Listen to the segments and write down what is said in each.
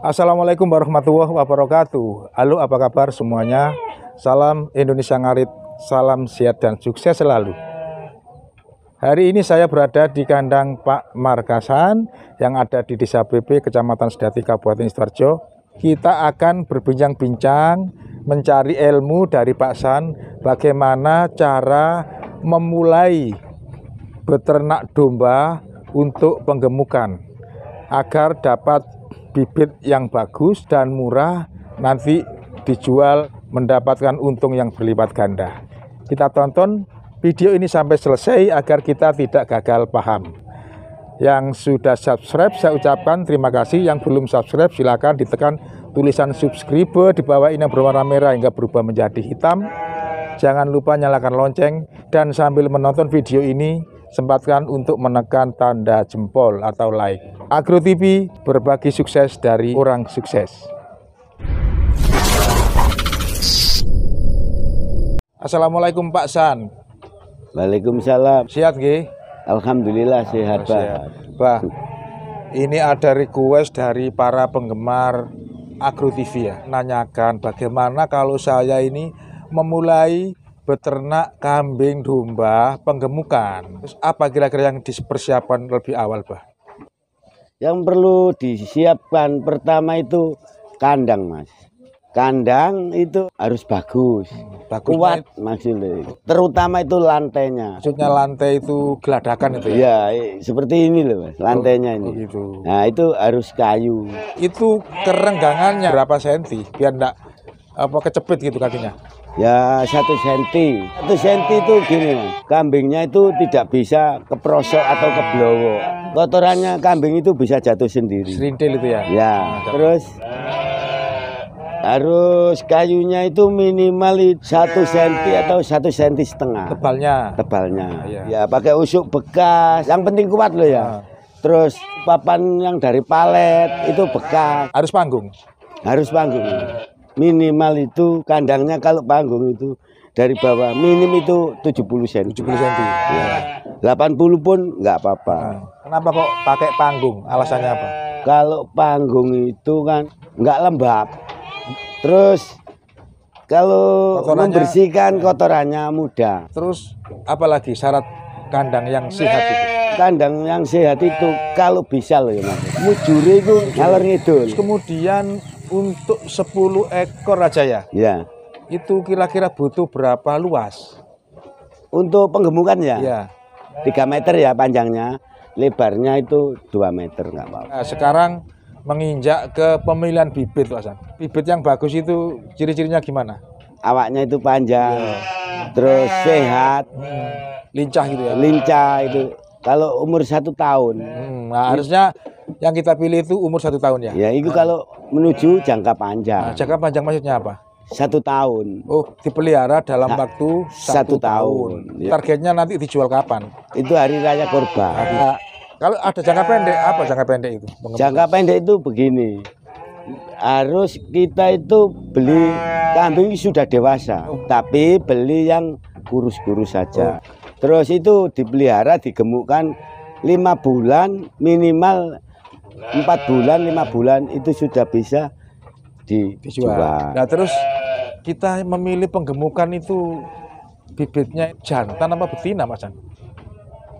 Assalamualaikum warahmatullahi wabarakatuh. Halo, apa kabar semuanya? Salam Indonesia Ngarit, salam sehat dan sukses selalu. Hari ini saya berada di kandang Pak Markasan yang ada di Desa BP, Kecamatan Sedati, Kabupaten Sidoarjo. Kita akan berbincang-bincang mencari ilmu dari Pak San bagaimana cara memulai beternak domba untuk penggemukan agar dapat bibit yang bagus dan murah nanti dijual mendapatkan untung yang berlipat ganda. Kita tonton video ini sampai selesai agar kita tidak gagal paham. Yang sudah subscribe saya ucapkan terima kasih, yang belum subscribe silakan ditekan tulisan subscribe di bawah ini yang berwarna merah hingga berubah menjadi hitam. Jangan lupa nyalakan lonceng dan sambil menonton video ini sempatkan untuk menekan tanda jempol atau like. Agro TV berbagi sukses dari orang sukses. Assalamualaikum Pak San. Waalaikumsalam. Sehat gih? Alhamdulillah ah, sehat Pak. Pak, ini ada request dari para penggemar Agro TV ya, nanyakan bagaimana kalau saya ini memulai beternak kambing domba penggemukan. Terus apa kira-kira yang dipersiapkan lebih awal, Bah? Yang perlu disiapkan pertama itu kandang, Mas. Kandang itu harus bagus, hmm, bagus kuat itu. maksudnya. Terutama itu lantainya. Maksudnya lantai itu geladakan itu ya? Iya, seperti ini loh mas, lantainya oh, ini. Oh gitu. Nah itu harus kayu. Itu kerenggangannya berapa senti biar enggak apa kecepit gitu kakinya? Ya satu senti. Satu senti itu gini, kambingnya itu tidak bisa keprosok atau keblowo. Kotorannya kambing itu bisa jatuh sendiri. Serintil itu ya? Ya. Ah, terus harus kayunya itu minimal satu senti atau satu senti setengah. Tebalnya. Tebalnya. Ah, iya. Ya, pakai usuk bekas. Yang penting kuat loh ya. Ah. Terus papan yang dari palet itu bekas. Harus panggung. Harus panggung minimal itu kandangnya kalau panggung itu dari bawah minim itu 70 cm. 70 cm. Ya. 80 pun nggak apa-apa. Hmm. Kenapa kok pakai panggung? Alasannya apa? Kalau panggung itu kan nggak lembab. Terus kalau kotorannya, membersihkan kotorannya mudah. Terus apalagi syarat kandang yang sehat itu? Kandang yang sehat itu kalau bisa loh ya mas. Mujuri itu kalau ngidul. Kemudian untuk 10 ekor aja ya? Ya. Itu kira-kira butuh berapa luas? Untuk penggemukan ya? Ya. 3 meter ya panjangnya, lebarnya itu 2 meter nggak apa Nah, sekarang menginjak ke pemilihan bibit Pak San. Bibit yang bagus itu ciri-cirinya gimana? Awaknya itu panjang, ya. terus sehat, hmm. lincah gitu ya? Lincah itu. Kalau umur satu tahun. Hmm, nah, harusnya yang kita pilih itu umur satu tahun ya ya itu ah. kalau menuju jangka panjang nah, jangka panjang maksudnya apa satu tahun oh dipelihara dalam Sa waktu satu, satu tahun, tahun. Ya. targetnya nanti dijual kapan itu hari raya korban nah, kalau ada jangka pendek apa jangka pendek itu jangka pendek itu begini harus kita itu beli kambing sudah dewasa oh. tapi beli yang kurus-kurus saja oh. terus itu dipelihara digemukkan lima bulan minimal Nah. empat bulan lima bulan itu sudah bisa dijual. dijual. Nah terus kita memilih penggemukan itu bibitnya jantan apa betina mas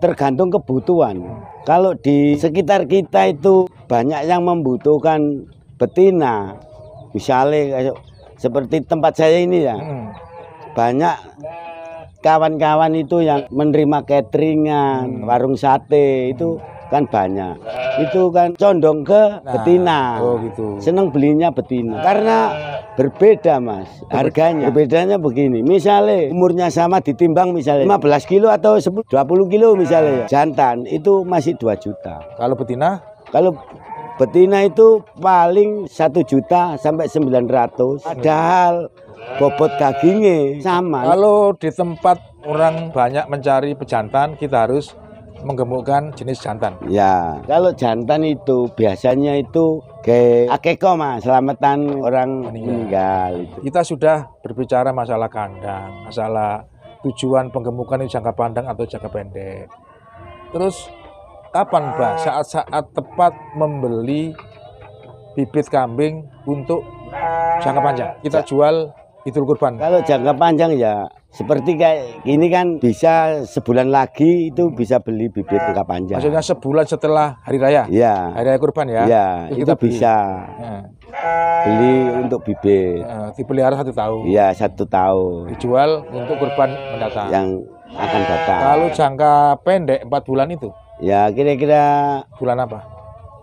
Tergantung kebutuhan. Kalau di sekitar kita itu banyak yang membutuhkan betina, misalnya seperti tempat saya ini ya, hmm. banyak kawan-kawan itu yang menerima cateringan, hmm. warung sate itu. Hmm kan banyak itu kan condong ke nah, betina oh gitu seneng belinya betina karena berbeda mas harganya bedanya begini misalnya umurnya sama ditimbang misalnya 15 kilo atau 10, 20 kilo nah. misalnya jantan itu masih 2 juta kalau betina kalau betina itu paling satu juta sampai 900 padahal bobot dagingnya sama kalau di tempat orang banyak mencari pejantan kita harus Menggemukkan jenis jantan. Ya, kalau jantan itu biasanya itu ke akeko mas, selamatan orang meninggal. meninggal Kita sudah berbicara masalah kandang, masalah tujuan penggemukan itu jangka pandang atau jangka pendek. Terus kapan mbak saat-saat tepat membeli bibit kambing untuk jangka panjang? Kita ya. jual itu Kurban. Kalau jangka panjang ya seperti kayak ini kan bisa sebulan lagi itu bisa beli bibit buka panjang. Maksudnya sebulan setelah hari raya? Iya. Hari raya kurban ya? Iya, itu, itu bisa. Ya. Beli untuk bibit. Ya, dipelihara satu tahun? Iya, satu tahun. Dijual untuk kurban mendatang? Yang akan datang. Kalau jangka pendek empat bulan itu? Ya, kira-kira. Bulan apa?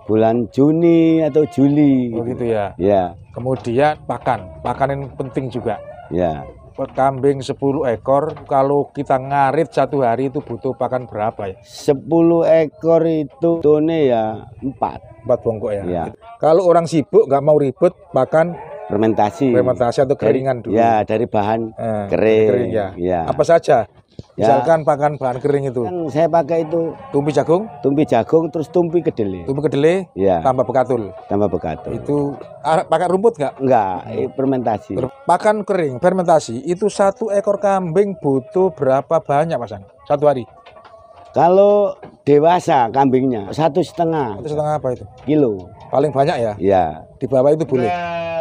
bulan Juni atau Juli. Begitu oh, ya. Ya. Kemudian pakan, pakan yang penting juga. Ya kambing 10 ekor kalau kita ngarit satu hari itu butuh pakan berapa ya? 10 ekor itu tone ya empat empat bongkok ya. ya. Kalau orang sibuk nggak mau ribet pakan fermentasi. Fermentasi atau keringan dulu. Ya, dari bahan eh, kering. kering ya. ya. Apa saja? Ya. Misalkan pakan bahan kering itu. yang saya pakai itu tumpi jagung, tumpi jagung terus tumpi kedelai. Tumpi kedelai ya. tambah bekatul. Tambah bekatul. Itu ah, pakai rumput nggak? Nggak, eh, fermentasi. Pakan kering, fermentasi itu satu ekor kambing butuh berapa banyak, Mas Satu hari? Kalau dewasa kambingnya satu setengah. Satu setengah apa itu? Kilo. Paling banyak ya? Iya. Di bawah itu boleh.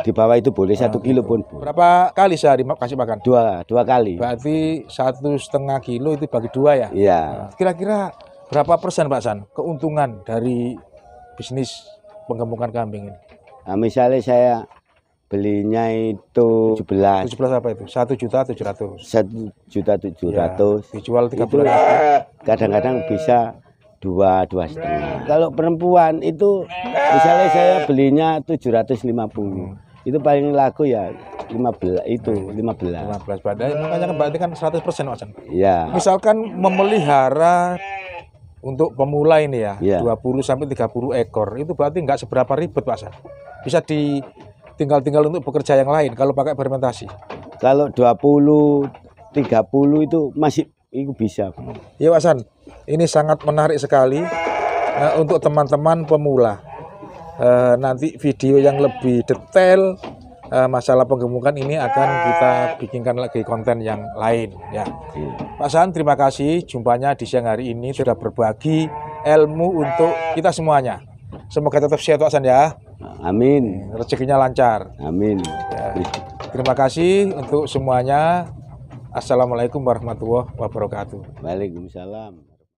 Di bawah itu boleh satu kilo pun. Berapa kali sehari kasih makan? Dua, dua kali. Berarti satu setengah kilo itu bagi dua ya? Iya. Nah, kira-kira berapa persen Pak San keuntungan dari bisnis penggemukan kambing ini? Nah, misalnya saya belinya itu 17 17 apa itu? 1 juta 700 1 juta 700 ya, dijual 30 kadang-kadang bisa dua dua setengah kalau perempuan itu misalnya saya belinya 750 hmm. itu paling laku ya 15 itu 15 15 padahal makanya berarti kan 100 persen Mas ya misalkan memelihara untuk pemula ini ya, ya. 20 sampai 30 ekor itu berarti nggak seberapa ribet Pak Bisa di tinggal-tinggal untuk bekerja yang lain kalau pakai fermentasi. Kalau 20, 30 itu masih itu bisa. Ya Pak San, ini sangat menarik sekali nah, untuk teman-teman pemula. Eh, nanti video yang lebih detail eh, masalah penggemukan ini akan kita bikinkan lagi konten yang lain ya. Iya. Pak San, terima kasih jumpanya di siang hari ini sudah berbagi ilmu untuk kita semuanya. Semoga tetap sehat Pak San ya. Nah, amin. Rezekinya lancar. Amin. Ya. Terima kasih untuk semuanya. Assalamualaikum warahmatullahi wabarakatuh. Waalaikumsalam.